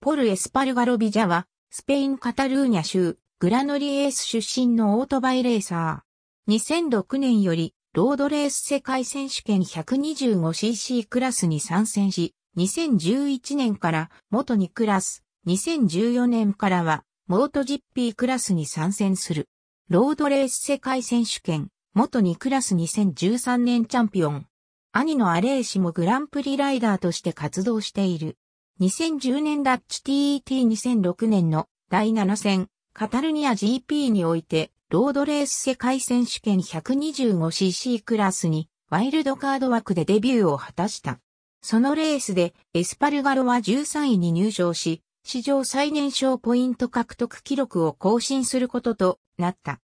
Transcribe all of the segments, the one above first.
ポル・エスパルガロビジャは、スペイン・カタルーニャ州、グラノリエース出身のオートバイレーサー。2006年より、ロードレース世界選手権 125cc クラスに参戦し、2011年から元2クラス、2014年からは、モート GP クラスに参戦する。ロードレース世界選手権、元2クラス2013年チャンピオン。兄のアレーシもグランプリライダーとして活動している。2010年ダッチ TET2006 年の第7戦、カタルニア GP において、ロードレース世界選手権 125cc クラスに、ワイルドカード枠でデビューを果たした。そのレースで、エスパルガロは13位に入賞し、史上最年少ポイント獲得記録を更新することとなった。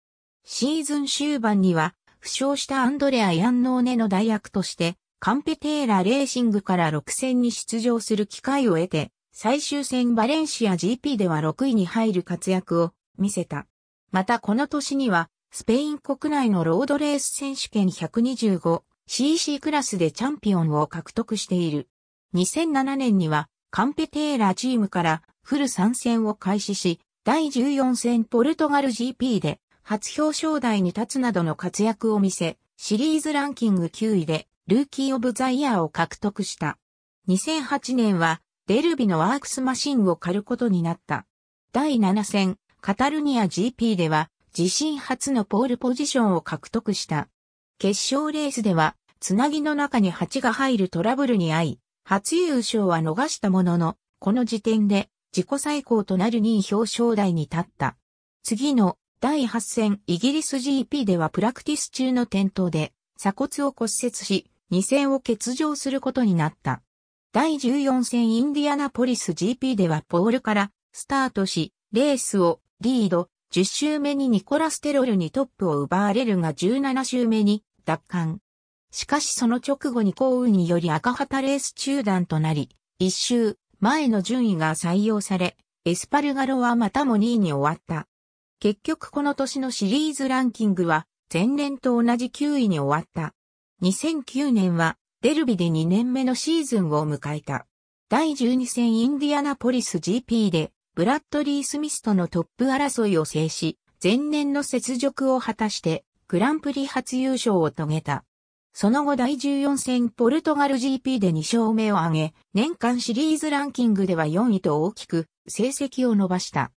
シーズン終盤には、負傷したアンドレア・ヤンノーネの代役として、カンペテーラレーシングから6戦に出場する機会を得て、最終戦バレンシア GP では6位に入る活躍を見せた。またこの年には、スペイン国内のロードレース選手権 125cc クラスでチャンピオンを獲得している。2007年には、カンペテーラチームからフル参戦を開始し、第14戦ポルトガル GP で初表彰台に立つなどの活躍を見せ、シリーズランキング9位でルーキー・オブ・ザ・イヤーを獲得した。2008年は、デルビのワークスマシンを狩ることになった。第7戦、カタルニア GP では、自身初のポールポジションを獲得した。決勝レースでは、つなぎの中に蜂が入るトラブルに遭い、初優勝は逃したものの、この時点で自己最高となる2位表彰台に立った。次の第8戦イギリス GP ではプラクティス中の転倒で鎖骨を骨折し、2戦を欠場することになった。第14戦インディアナポリス GP ではポールからスタートし、レースをリード、10周目にニコラステロルにトップを奪われるが17周目に奪還。しかしその直後に幸運により赤旗レース中断となり、1周前の順位が採用され、エスパルガロはまたも2位に終わった。結局この年のシリーズランキングは前年と同じ9位に終わった。2009年はデルビで2年目のシーズンを迎えた。第12戦インディアナポリス GP でブラッドリー・スミスとのトップ争いを制し、前年の雪辱を果たしてグランプリ初優勝を遂げた。その後第14戦ポルトガル GP で2勝目を挙げ、年間シリーズランキングでは4位と大きく成績を伸ばした。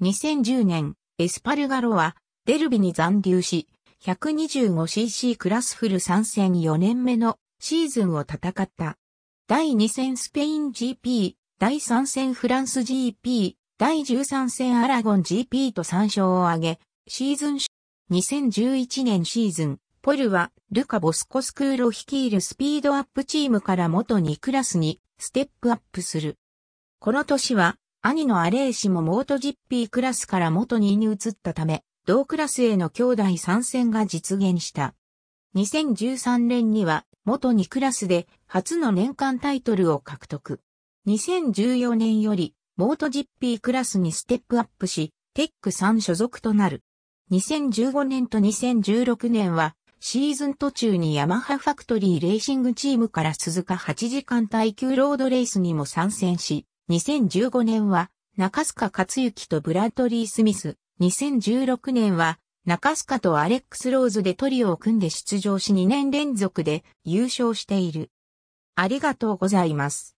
2010年、エスパルガロはデルビに残留し、125cc クラスフル参戦4年目のシーズンを戦った。第2戦スペイン GP、第3戦フランス GP、第13戦アラゴン GP と3勝を挙げ、シーズン2011年シーズン、ポルはルカ・ボスコスクールを率いるスピードアップチームから元2クラスにステップアップする。この年は兄のアレーシもモート GP クラスから元2に移ったため、同クラスへの兄弟参戦が実現した。2013年には元2クラスで初の年間タイトルを獲得。2014年よりモート GP クラスにステップアップし、テック3所属となる。2015年と2016年はシーズン途中にヤマハファクトリーレーシングチームから鈴鹿8時間耐久ロードレースにも参戦し、2015年は中須賀克幸とブラッドリー・スミス、2016年は中須賀とアレックス・ローズでトリオを組んで出場し2年連続で優勝している。ありがとうございます。